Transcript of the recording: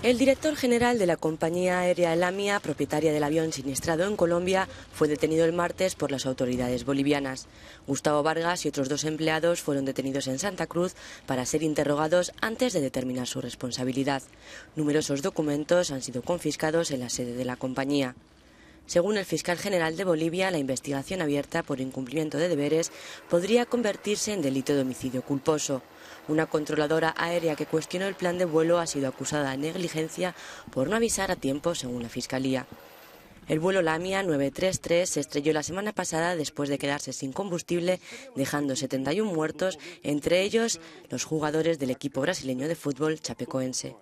El director general de la compañía aérea Lamia, propietaria del avión siniestrado en Colombia, fue detenido el martes por las autoridades bolivianas. Gustavo Vargas y otros dos empleados fueron detenidos en Santa Cruz para ser interrogados antes de determinar su responsabilidad. Numerosos documentos han sido confiscados en la sede de la compañía. Según el fiscal general de Bolivia, la investigación abierta por incumplimiento de deberes podría convertirse en delito de homicidio culposo. Una controladora aérea que cuestionó el plan de vuelo ha sido acusada de negligencia por no avisar a tiempo, según la fiscalía. El vuelo Lamia 933 se estrelló la semana pasada después de quedarse sin combustible, dejando 71 muertos, entre ellos los jugadores del equipo brasileño de fútbol chapecoense.